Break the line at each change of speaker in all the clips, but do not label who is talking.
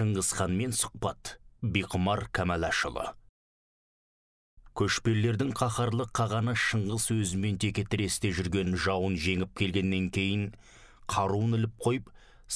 шыңғысханмен сұхбат биқұмар кәмәләшұлы көшпелілердің қаһарлы қағаны шыңғыс өзімен текетіресте жүрген жауын жеңіп келгеннен кейін қаруын іліп қойып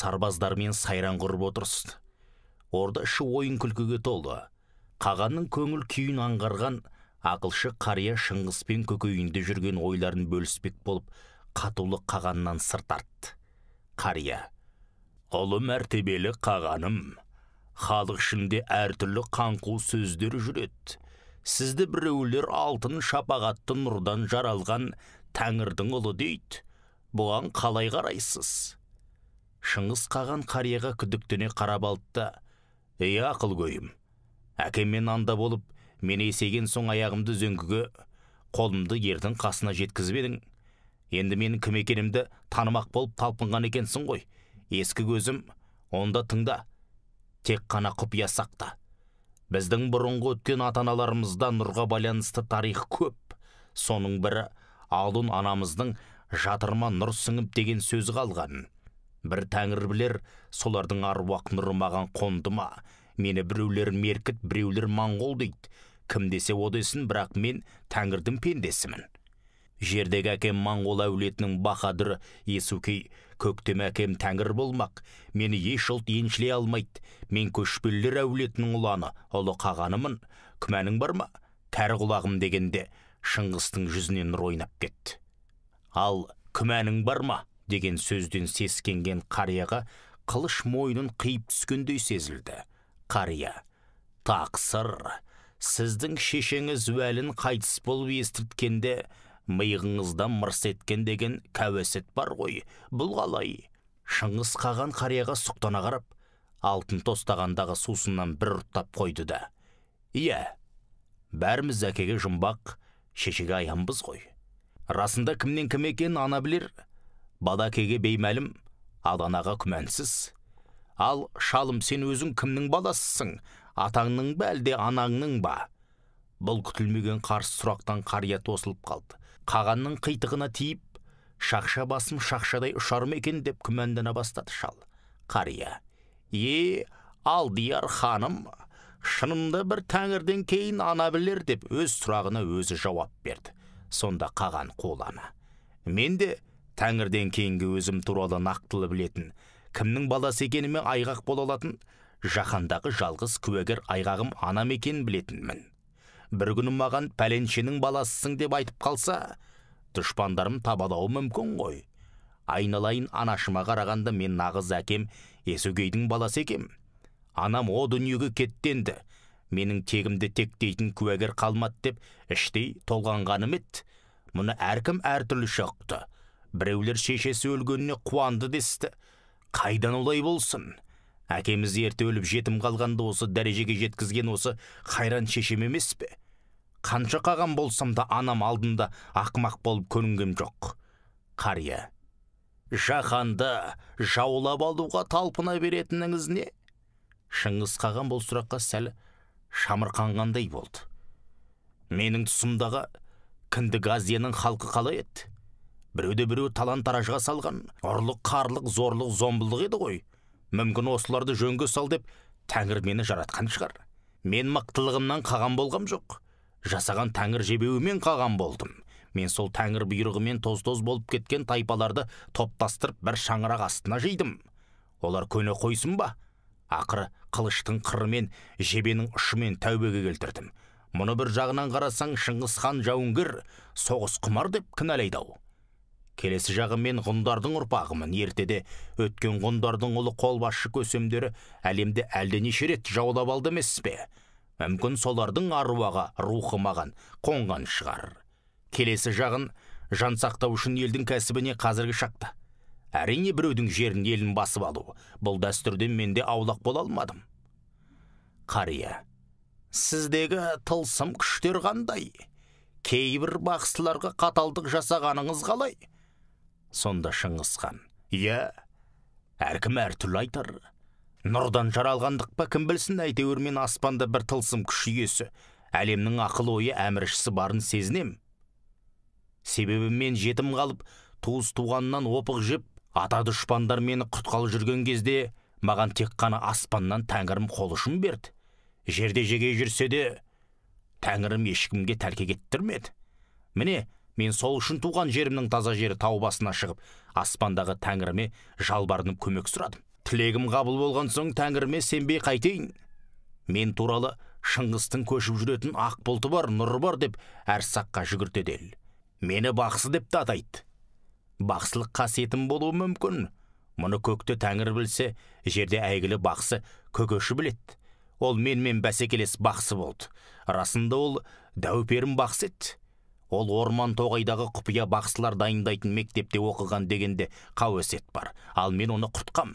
сарбаздармен сайран құрып отырысты орда іші ойын күлкіге толы. қағанның көңіл күйін аңғарған ақылшы қария шыңғыспен көкейінде жүрген ойларын бөліспек болып қатулы қағаннан сыр тартты қария ұлы мәртебелі қағаным халық ішінде әртүрлі қаңқу сөздер жүреді сізді біреулер алтын шапағатты нұрдан жаралған тәңірдің ұлы дейді бұған қалай қарайсыз шыңғыс қаған қарияға күдіктене қарап алды ей ақыл көйім әкеммен анда болып мен есейген соң аяғымды зөңгіге қолымды ердің қасына жеткізіп едің енді менің кім танымақ болып талпынған екенсің ғой ескі көзім онда тыңда тек қана құпия сақта біздің бұрынғы өткен ата аналарымызда нұрға байланысты тарих көп соның бірі алын анамыздың жатырма нұр сіңіп деген сөзі қалған бір тәңір білер солардың аруақ нұры маған қонды ма мені біреулер меркіт біреулер маңғол дейді кім десе о десін бірақ мен тәңірдің пендесімін жердегі әкем маңғол әулетінің бахадыры есукей көктем әкем тәңір болмақ мені еш ұлт еншілей алмайды мен көшпелілер әулетінің ұланы ұлы қағанымын күмәнің бар ма кәрі құлағым дегенде шыңғыстың жүзінен нұр ойнап кетті ал күмәнің бар ма деген сөзден сескенген қарияға қылыш мойнын қиып түскендей сезілді қария тақсыр сіздің шешеңіз уәлін қайтыс болып естірткенде миығыңыздан мырс еткен деген кәуесет бар ғой бұл қалай шыңғыс қаған қарияға сұқтана қарап алтын тостағандағы сусыннан бір ұрттап қойды да иә бәріміз әкеге жұмбақ шешеге аянбыз ғой расында кімнен кім екенін ана білер бадакеге беймәлім аданаға күмәнсіз ал шалым сен өзің кімнің баласысың атаңның ба анаңның ба бұл күтілмеген қарсы сұрақтан қария тосылып қалды қағанның қитығына тиіп шақша басым шақшадай ұшар ма екен деп күмәндана бастады шал қария е алдияр ханым шынымда бір тәңірден кейін ана білер деп өз сұрағына өзі жауап берді сонда қаған қоланы мен де тәңірден кейінгі өзім туралы нақтылы білетін кімнің баласы екеніме айғақ бола алатын жаһандағы жалғыз куәгер айғағым анам екенін білетінмін бір күні маған пәленшенің баласысың деп айтып қалса дұшпандарым табалауы мүмкін ғой айналайын анашыма қарағанда мен нағыз әкем есугейдің баласы екем анам о дүниеге кеттенді менің тегімді тектейтін куәгер қалмады деп іштей толғанғаным еді мұны әркім әртүрліше ұқты біреулер шешесі өлгеніне қуанды десті қайдан олай болсын әкеміз ерте өліп жетім қалғанда осы дәрежеге жеткізген осы қайран шешем емес пе қанша қаған болсам да анам алдында ақмақ болып көрінгем жоқ қария жаханды жаулап алуға талпына беретініңіз не шыңғыс қаған бұл сұраққа сәл шамырқанғандай болды менің тұсымдағы кіндік азияның халқы қалай еді біреуді біреу талан таражға салған ұрлық қарлық зорлық зомбылық еді ғой мүмкін осыларды жөнге сал деп тәңір мені жаратқан шығар мен мықтылығымнан қаған болғам жоқ жасаған тәңір жебеуімен қаған болдым мен сол тәңір бұйрығымен тоз тоз болып кеткен тайпаларды топтастырып бір шаңырақ астына жидым олар көне қойсын ба ақыры қылыштың қырымен жебенің ұшымен тәубеге келтірдім мұны бір жағынан қарасаң шыңғыс хан жауынгер соғыс құмар деп кінәлайды ау келесі жағы мен ғұндардың ұрпағымын ертеде өткен ғұндардың ұлы қолбасшы көсемдері әлемді әлденеше рет жаулап алды емес пе мүмкін солардың аруағы рухы маған қонған шығар келесі жағын жан сақтау үшін елдің кәсібіне қазіргі шақта әрине біреудің жерін елін басып алу бұл дәстүрден мен де аулақ бола алмадым қария сіздегі тылсым күштер қандай кейбір бақсыларға қаталдық жасағаныңыз қалай сонда шыңғыс хан иә әркім әртүрлі айтар нұрдан жаралғандық па кім білсін әйтеуір мен аспанда бір тылсым күш иесі әлемнің ақыл ойы әміршісі барын сезінем себебі мен жетім қалып туыс туғаннан опық жеп ата дұшпандар мені құтқалы жүрген кезде маған тек қана аспаннан тәңірім қол ұшын берді жерде жегей жүрсе де тәңірім ешкімге тәлкек еттірмеді міне мен сол үшін туған жерімнің таза жері тау басына шығып аспандағы тәңіріме жалбарынып көмек сұрадым тілегім қабыл болған соң тәңіріме сенбей қайтейін мен туралы шыңғыстың көшіп жүретін ақ бұлты бар нұры бар деп әрсаққа жүгіртеді ел мені бақсы деп те атайды бақсылық қасиетім болуы мүмкін мұны көкте тәңір білсе жерде әйгілі бақсы көкөші білет ол менмен бәсекелес бақсы болды расында ол дәуперім бақсы еді ол орман тоғайдағы құпия бақсылар дайындайтын мектепте оқыған дегенде қауесет бар ал мен оны құртқам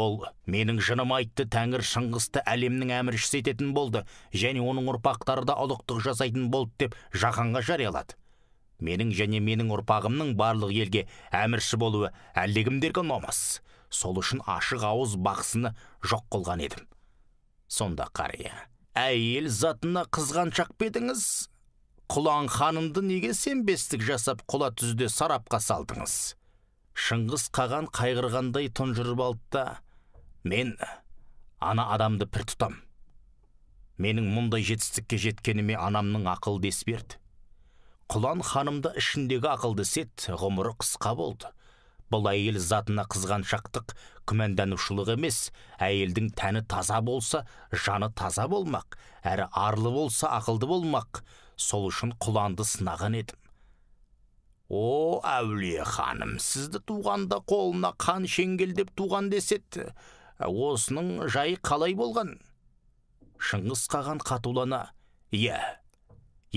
ол менің жыным айтты тәңір шыңғысты әлемнің әміршісі ететін болды және оның ұрпақтары да ұлықтық жасайтын болды деп жаһанға жариялады менің және менің ұрпағымның барлық елге әмірші болуы әлдекімдерге ұнамас сол үшін ашық ауыз бақсыны жоқ қылған едім сонда қария әйел затына қызғаншақ па едіңіз құлан ханымды неге сенбестік жасап құла түзде сарапқа салдыңыз шыңғыс қаған қайғырғандай тұнжырып алды да мен ана адамды пір тұтам менің мұндай жетістікке жеткеніме анамның ақыл дес берді құлан ханымда ішіндегі ақылды сет ғұмыры қысқа болды бұл әйел затына қызғаншақтық күмәнданушылық емес әйелдің тәні таза болса жаны таза болмақ әрі арлы болса ақылды болмақ сол үшін құланды сынаған едім о әулие ханым сізді туғанда қолына қан шеңгелдеп туған деседі осының жайы қалай болған шыңғыс қаған қатулана иә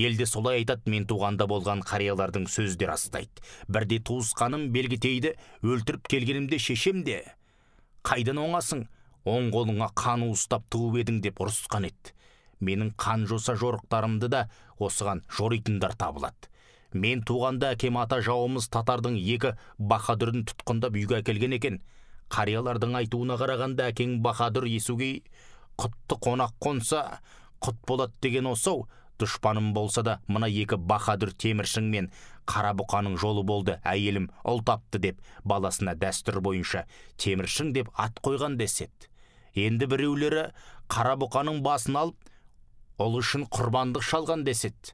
елде солай айтады мен туғанда болған қариялардың сөздер растайды бірде туысқаным белгітейді өлтіріп келгенімде шешем де қайдан оңасың оң қолыңа қан уыстап туып едің деп ұрысқан еді менің қан жоса жорықтарымды да осыған жоритындар табылады мен туғанда әкем ата жауымыз татардың екі бахадүрін тұтқындап үйге әкелген екен қариялардың айтуына қарағанда әкең баһадүр есугей құтты қонақ қонса құт болады деген осы дұшпаным болса да мына екі бахадүр теміршің мен қарабұқаның жолы болды әйелім ұл тапты деп баласына дәстүр бойынша теміршің деп ат қойған деседі енді біреулері қарабұқаның басын алып ол үшін құрбандық шалған деседі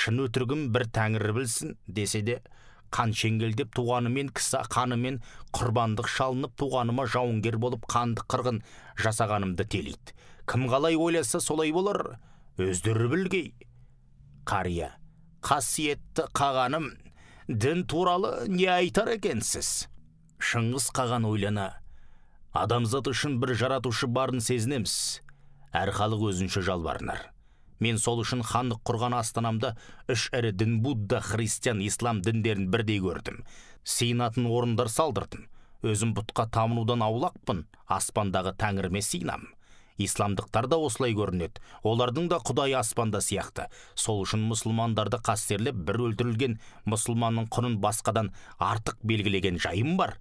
шын өтірігін бір тәңір білсін десе де қан шеңгелдеп туғанымен кісі қанымен құрбандық шалынып туғаныма жауынгер болып қанды қырғын жасағанымды телейді кім қалай ойласа солай болар өздері білгей қария қасиетті қағаным дін туралы не айтар екенсіз шыңғыс қаған ойлана адамзат үшін бір жаратушы барын сезінеміз әр халық өзінше жалбарынар мен сол үшін хандық құрған астанамда үш ірі дін будда христиан ислам діндерін бірдей көрдім сиынатын орындар салдырдым өзім бұтқа тамынудан аулақпын аспандағы тәңіріме сыйынам исламдықтар да осылай көрінеді олардың да құдайы аспанда сияқты сол үшін мұсылмандарды қастерлеп бір өлтірілген мұсылманның құнын басқадан артық белгілеген жайым бар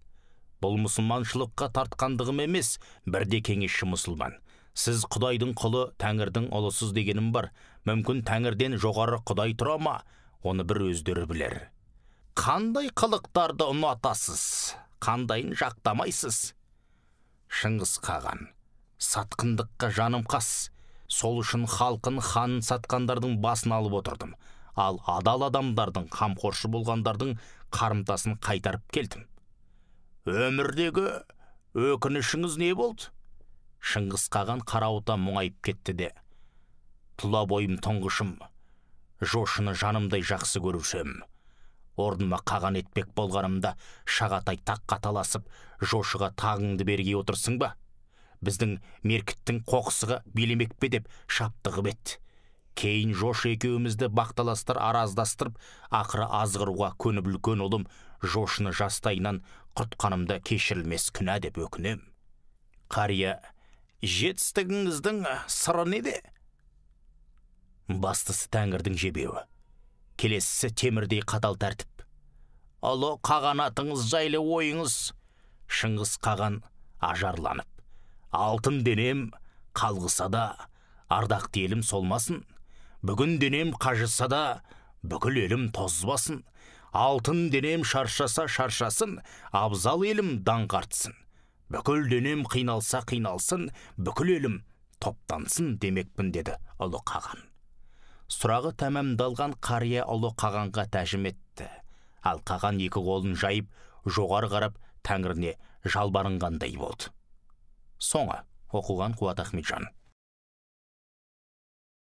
бұл мұсылманшылыққа тартқандығым емес бірде кеңесші мұсылман сіз құдайдың құлы тәңірдің ұлысыз дегенім бар мүмкін тәңірден жоғары құдай тұра ма оны бір өздері білер қандай қылықтарды ұнатасыз қандайын жақтамайсыз шыңғыс қаған сатқындыққа жаным қас сол үшін халқын ханын сатқандардың басын алып отырдым ал адал адамдардың қамқоршы болғандардың қарымтасын қайтарып келдім өмірдегі өкінішіңіз не болды шыңғыс қаған қарауыта мұңайып кетті де тұла бойым тұңғышым жошыны жанымдай жақсы көруші орныма қаған етпек болғанымда шағатай таққа таласып жошыға тағыңды берге отырсың ба біздің меркіттің қоқсығы билемек пе деп шаптығып ет. кейін жош екеуімізді бақталастыр араздастырып ақыры азғыруға көніп үлкен ұлым жошыны жастайынан құртқанымда кешірілмес күнә деп өкінем қария жетістігіңіздің сыры неде бастысы тәңірдің жебеуі келесісі темірдей қатал тәртіп ұлы қағанатыңыз жайлы ойыңыз шыңғыс қаған ажарланып алтын денем қалғыса да ардақты елім солмасын бүгін денем қажыса да бүкіл елім тозбасын алтын денем шаршаса шаршасын абзал елім даңқ артсын бүкіл денем қиналса қиналсын бүкіл елім топтансын демекпін деді ұлы қаған сұрағы тәмамдалған қария ұлы қағанға тәжім етті ал қаған екі қолын жайып жоғары қарап тәңіріне жалбарынғандай болды соңы оқыған қуат ахметжан